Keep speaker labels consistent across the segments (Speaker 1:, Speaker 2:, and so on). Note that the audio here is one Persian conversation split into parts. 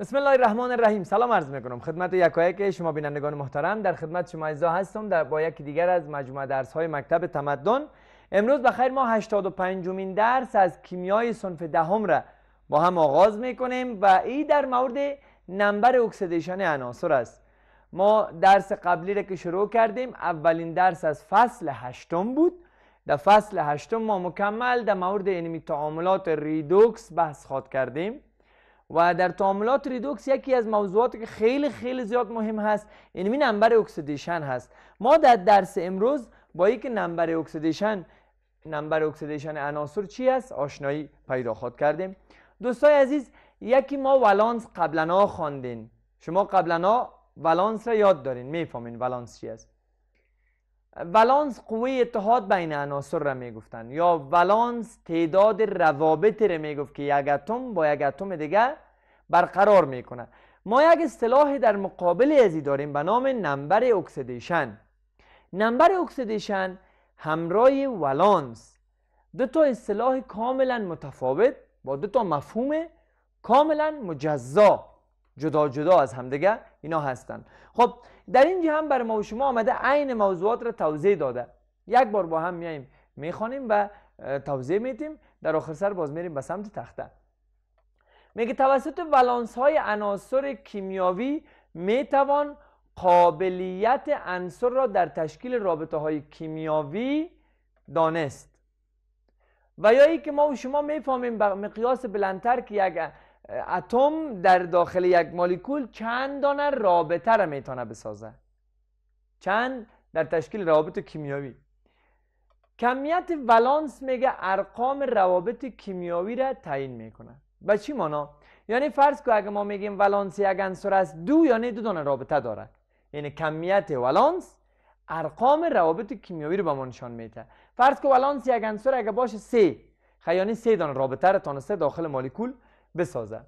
Speaker 1: بسم الله الرحمن الرحیم سلام عرض میکنم خدمت یکایک شما بینندگان محترم در خدمت شما ایزا هستم در با یکی دیگر از مجموعه درس های مکتب تمدن امروز بخیر ما 85 مین درس از کیمیای صنف دهم را با هم آغاز میکنیم و ای در مورد نمبر اکسیدیشن عناصر است ما درس قبلی را که شروع کردیم اولین درس از فصل هشتم بود در فصل هشتم ما مکمل در مورد یعنی تعاملات ریدوکس بحث خواد کردیم و در تعاملات ریدوکس یکی از موضوعاتی که خیلی خیلی زیاد مهم هست یعنی نمبر اکسیدیشن هست ما در درس امروز با یک نمبر اکسیدیشن نمبر اکسیدیشن عناصر چی است آشنایی پیدا خود کردیم دوستای عزیز یکی ما ولانس قبلنا خواندین شما قبلنا ولانس را یاد دارین میفهمین ولانس چی است ولانس قوه اتحاد بین عناصر را میگفتن یا ولانس تعداد روابط را میگفت که یک اتم با یک اتم دیگه برقرار میکنه ما یک اصطلاح در مقابل ازی داریم به نام نمبر اکسیدیشن نمبر اکسیدیشن همراه ولانس دو تا اصطلاح کاملا متفاوت با دو تا مفهوم کاملا مجزا جدا جدا از همدیگه اینا هستن خب در اینجا هم برای ما و شما آمده عین موضوعات را توضیح داده یک بار با هم میایم میخوانیم و توضیح میتیم در آخر سر باز میریم به سمت تخته میگه توسط ولانس های عناصر کیمیاوی میتوان قابلیت عنصر را در تشکیل رابطه های کیمیاوی دانست و یا ای که ما و شما میفهمیم مقیاس بلندتر که یک اتم در داخل یک مالیکول چند دانه رابطه را میتونه بسازه چند در تشکیل روابط کیمیاوی کمیت ولانس میگه ارقام روابط کیمیاوی را تعیین میکنه به چی مانا یعنی فرض که اگه ما میگیم ولانس یک عنصر است دو یعنی دو دانه رابطه داره یعنی کمیت ولانس ارقام روابط کیمیاوی رو به ما نشان میده فرض که ولانس یک عنصر اگه باشه سه خیانی خب، سه دانه رابطه را تانسته داخل مالیکول بسازد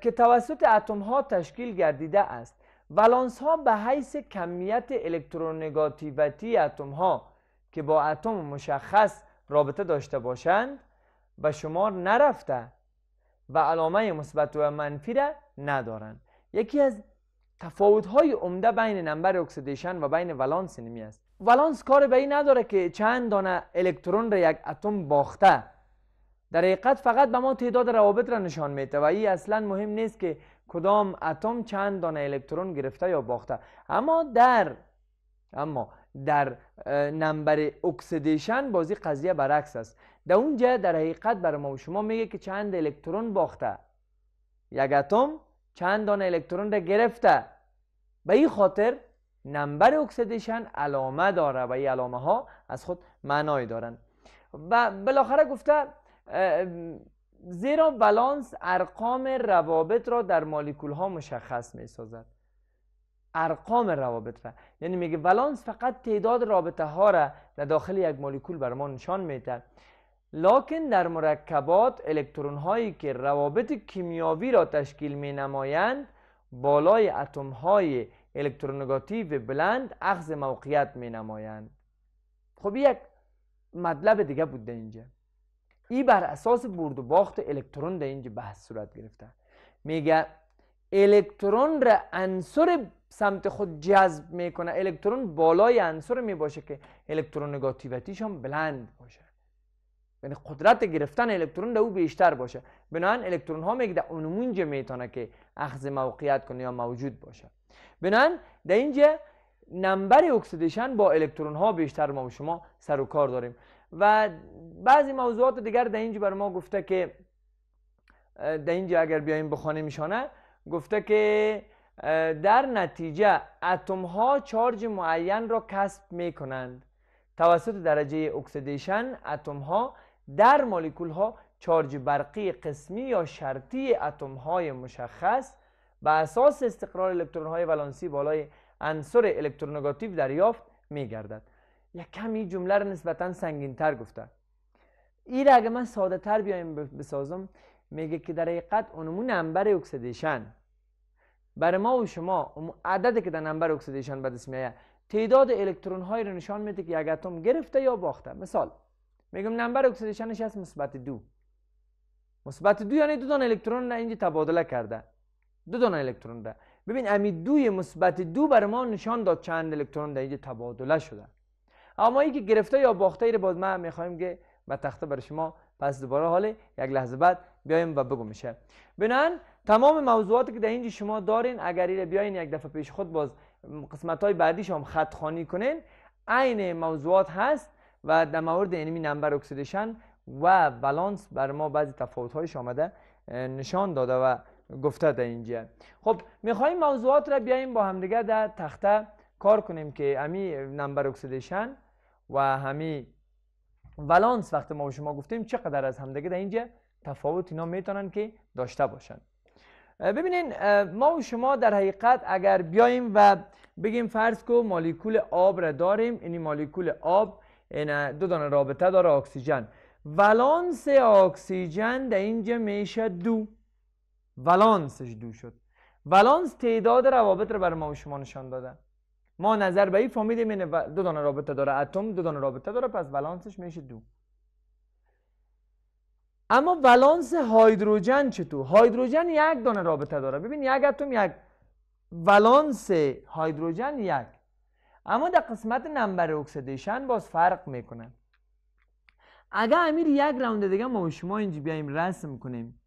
Speaker 1: که توسط اتم ها تشکیل گردیده است ولانس ها به حیث کمیت الکترونگاتیویتی اتم ها که با اتم مشخص رابطه داشته باشند به شمار نرفته و علامه مثبت و منفی را ندارند یکی از تفاوت های عمده بین نمبر اکسیدیشن و بین ولانس نمی است ولانس کار به این نداره که چند دانه الکترون را یک اتم باخته در حقیقت فقط به ما تعداد روابط را نشان میده و این اصلا مهم نیست که کدام اتم چند دانه الکترون گرفته یا باخته اما در اما در نمبر اکسیدیشن بازی قضیه برعکس است در اونجا در حقیقت بر ما و شما میگه که چند الکترون باخته یک اتم چند دانه الکترون را گرفته به این خاطر نمبر اکسیدیشن علامه داره و این علامه ها از خود معنای دارند و بالاخره گفته زیرا ولانس ارقام روابط را در مالیکول ها مشخص می سازد ارقام روابط را یعنی میگه ولانس فقط تعداد رابطه ها را در داخل یک مالیکول بر ما نشان دهد لکن در مرکبات الکترون هایی که روابط کیمیاوی را تشکیل می نمایند بالای اتم های الکترونگاتیو بلند اخذ موقعیت می نمایند خب یک مطلب دیگه بود اینجا ای بر اساس برد و باخت الکترون در اینجا بحث صورت گرفته میگه الکترون را انصر سمت خود جذب میکنه الکترون بالای می میباشه که الکترون نگاتیوتیش هم بلند باشه یعنی قدرت گرفتن الکترون در او بیشتر باشه بنابراین الکترون ها میگه در اونمونجا میتونه که اخذ موقعیت کنه یا موجود باشه بنابراین در اینجا نمبر اکسیدیشن با الکترون ها بیشتر ما و شما سر و کار داریم و بعضی موضوعات دیگر در اینجا بر ما گفته که در اینجا اگر بیایم بخوانیم میشانه گفته که در نتیجه اتم ها چارج معین را کسب می کنند توسط درجه اکسیدیشن اتم ها در مولکول ها چارج برقی قسمی یا شرطی اتم های مشخص به اساس استقرار الکترون های ولانسی بالای عنصر الکترونگاتیو دریافت می یا کمی جمله رو نسبتا تر گفته این را اگه من ساده تر بیایم بسازم میگه که در حقیقت اونمون نمبر اکسیدیشن برای ما و شما اون که در نمبر اکسیدیشن بدست میایه تعداد الکترون های رو نشان میده که یک اتم گرفته یا باخته مثال میگم نمبر اکسیدیشنش هست مثبت دو مثبت دو یعنی دو دان الکترون در اینجا تبادله کرده دو دان الکترون ده ببین امی دوی مثبت دو بر ما نشان داد چند الکترون در اینجا تبادله شده اما که گرفته یا باخته ایره رو باز ما میخوایم که و تخته برای شما پس دوباره حال یک لحظه بعد بیایم و بگو میشه بنان تمام موضوعاتی که در اینجا شما دارین اگر ایره بیاین یک دفعه پیش خود باز قسمت های بعدی شما خط خانی کنین عین موضوعات هست و در مورد انمی نمبر اکسیدیشن و بالانس بر ما بعضی تفاوت هایش آمده نشان داده و گفته در اینجا خب میخوایم موضوعات را بیایم با همدیگه در تخته کار کنیم که امی نمبر اکسیدیشن و همین ولانس وقتی ما به شما گفتیم چقدر از همدیگه در اینجا تفاوت اینا میتونن که داشته باشن ببینین ما و شما در حقیقت اگر بیایم و بگیم فرض کو مالیکول آب را داریم این یعنی مالیکول آب این یعنی دو دانه رابطه داره اکسیژن ولانس اکسیژن در اینجا میشه دو ولانسش دو شد ولانس تعداد روابط رو بر ما و شما نشان داده ما نظر به این فهمیدیم دو دانه رابطه داره اتم دو دانه رابطه داره پس ولانسش میشه دو اما ولانس هایدروژن چطور هایدروژن یک دانه رابطه داره ببین یک اتم یک ولانس هایدروژن یک اما در قسمت نمبر اکسیدیشن باز فرق میکنه اگر امیر یک راوند دیگه ما شما اینجا بیایم رسم کنیم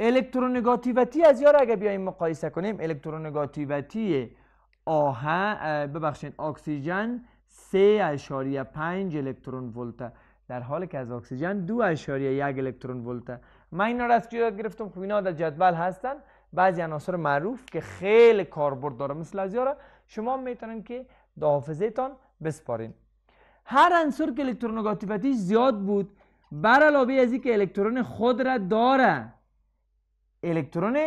Speaker 1: الکترونگاتیوتی از یار اگر بیایم مقایسه کنیم الکترونگاتیویتی آه ببخشید اکسیژن 3.5 الکترون ولتا در حالی که از اکسیژن 2.1 الکترون ولت من اینا را از کجا گرفتم خب اینا در جدول هستن بعضی عناصر معروف که خیلی کاربرد داره مثل از شما میتونن که در بسپارین هر عنصر که زیاد بود بر علاوه از اینکه الکترون خود را داره الکترون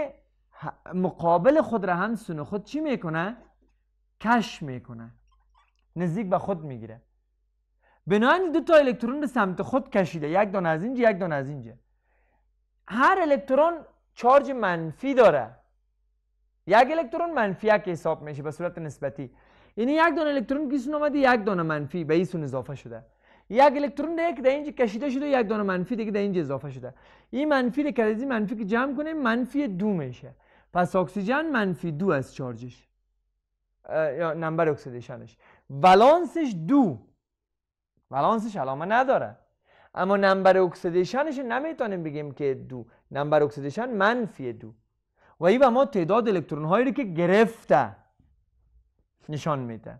Speaker 1: مقابل خود را هم سونه خود چی میکنه کش میکنه نزدیک به خود میگیره بنابراین دو تا الکترون به سمت خود کشیده یک دانه از اینجا یک دانه از اینجا هر الکترون چارج منفی داره یک الکترون منفی یک حساب میشه به صورت نسبتی یعنی یک دانه الکترون کیسون اومده یک دانه منفی به سون اضافه شده یک الکترون دیگه یک در اینجا کشیده شده یک دانه منفی دیگه در اینجا اضافه شده این منفی رو این منفی که جمع کنیم منفی دو میشه پس اکسیژن منفی دو از چارجش یا نمبر اکسیدیشنش ولانسش دو ولانسش علامه نداره اما نمبر اکسیدیشنش نمیتونیم بگیم که دو نمبر اکسیدیشن منفی دو و این به ما تعداد الکترون رو که گرفته نشان میده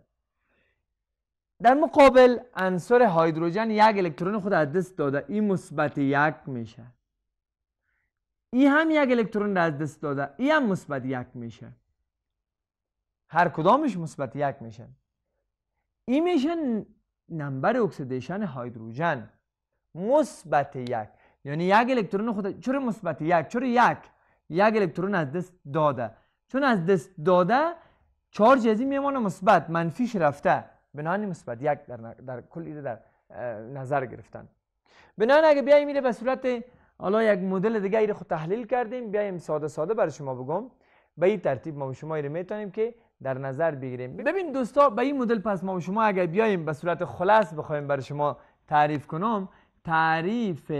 Speaker 1: در مقابل عنصر هیدروژن یک الکترون خود از دست داده این مثبت یک میشه این هم یک الکترون را از دست داده این هم مثبت یک میشه هر کدامش مثبت یک میشن این میشن نمبر اکسیدیشن هایدروژن مثبت یک یعنی یک الکترون خود چرا مثبت یک چرا یک یک الکترون از دست داده چون از دست داده چارج از این میمانه مثبت منفیش رفته بنابراین مثبت یک در, در کل در نظر گرفتن بنابراین اگه بیایم میره به صورت حالا یک مدل دیگه ایره خود تحلیل کردیم بیایم ساده ساده برای شما بگم به این ترتیب ما شما ایره میتونیم که در نظر بگیریم ببین دوستا به این مدل پس ما و شما اگر بیایم به صورت خلاص بخوایم برای شما تعریف کنم تعریف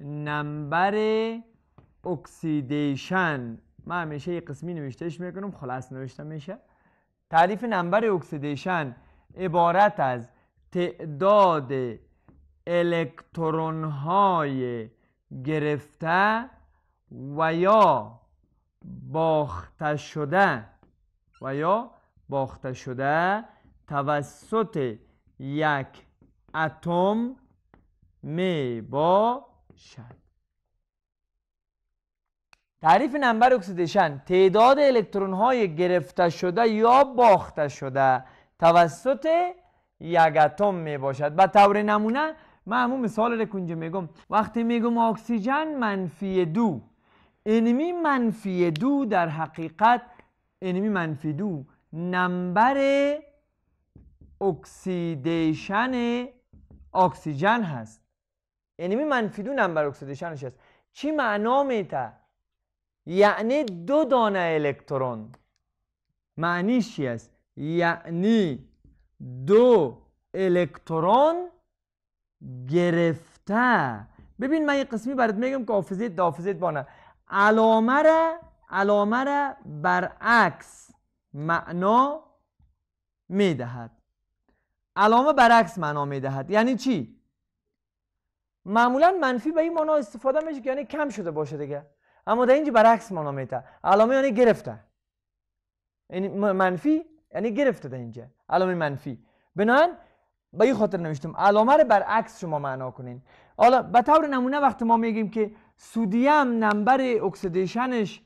Speaker 1: نمبر اکسیدیشن من همیشه یه قسمی نوشتهش میکنم خلاص نوشته میشه تعریف نمبر اکسیدیشن عبارت از تعداد الکترون های گرفته و یا باخته شده و یا باخته شده توسط یک اتم می باشد تعریف نمبر اکسیدیشن تعداد الکترون های گرفته شده یا باخته شده توسط یک اتم می باشد به طور نمونه من همون مثال رو کنجا میگم وقتی میگم اکسیژن منفی دو انمی منفی دو در حقیقت انمی منفی دو نمبر اکسیدیشن اکسیژن هست انمی منفی دو نمبر اکسیدیشنش هست چی معنا میته یعنی دو دانه الکترون معنیش چی است یعنی دو الکترون گرفته ببین من یه قسمی برات میگم که حافظه دافظه بانه علامه را علامه را برعکس معنا میدهد علامه برعکس معنا میدهد یعنی چی معمولا منفی به این معنا استفاده میشه که یعنی کم شده باشه دیگه اما در اینجا برعکس معنا میده علامه یعنی گرفته یعنی منفی یعنی گرفته در اینجا علامه منفی بنابراین به این خاطر نوشتم علامه رو برعکس شما معنا کنین حالا به طور نمونه وقتی ما میگیم که سودیم نمبر اکسیدیشنش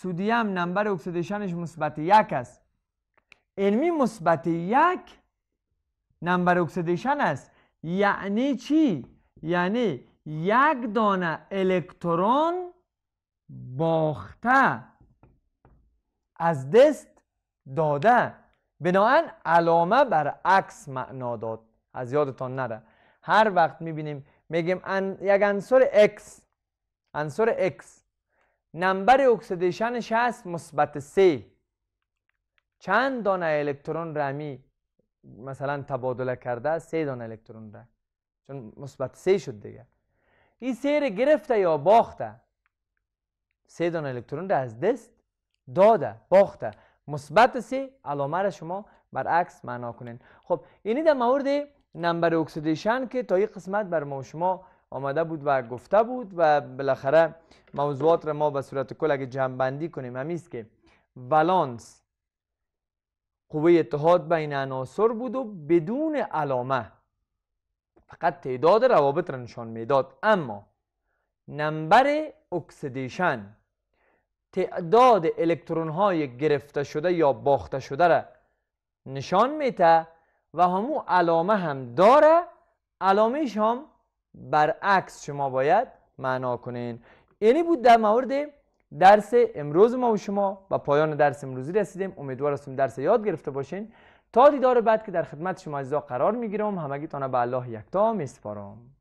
Speaker 1: سودیم نمبر اکسیدیشنش مثبت یک است علمی مثبت یک نمبر اکسیدیشن است یعنی چی؟ یعنی یک دانه الکترون باخته از دست داده بناهن علامه بر عکس معنا داد از یادتان نره هر وقت میبینیم میگیم ان... یک انصار اکس. انصار اکس. نمبر اکسیدیشنش هست مثبت سه چند دانه الکترون رمی مثلا تبادله کرده سه دانه الکترون را چون مثبت سه شد دیگه این سه رو گرفته یا باخته سه دانه الکترون را از دست داده باخته مثبت سه علامه را شما برعکس معنا کنین خب اینی در مورد نمبر اکسیدیشن که تا این قسمت بر ما شما آمده بود و گفته بود و بالاخره موضوعات را ما به صورت کل اگه جمعبندی کنیم همیست که ولانس قوه اتحاد بین عناصر بود و بدون علامه فقط تعداد روابط را نشان میداد اما نمبر اکسیدیشن تعداد الکترون های گرفته شده یا باخته شده را نشان میته و همو علامه هم داره علامه هم برعکس شما باید معنا کنین اینی بود در مورد درس امروز ما و شما و پایان درس امروزی رسیدیم امیدوار درس یاد گرفته باشین تا دیدار بعد که در خدمت شما عزیزا قرار میگیرم همگی تانه به الله یکتا میسپارم